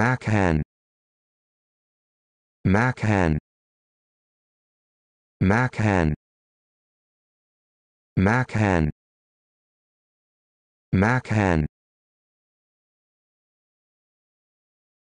Macan Macan Macan Macan Macan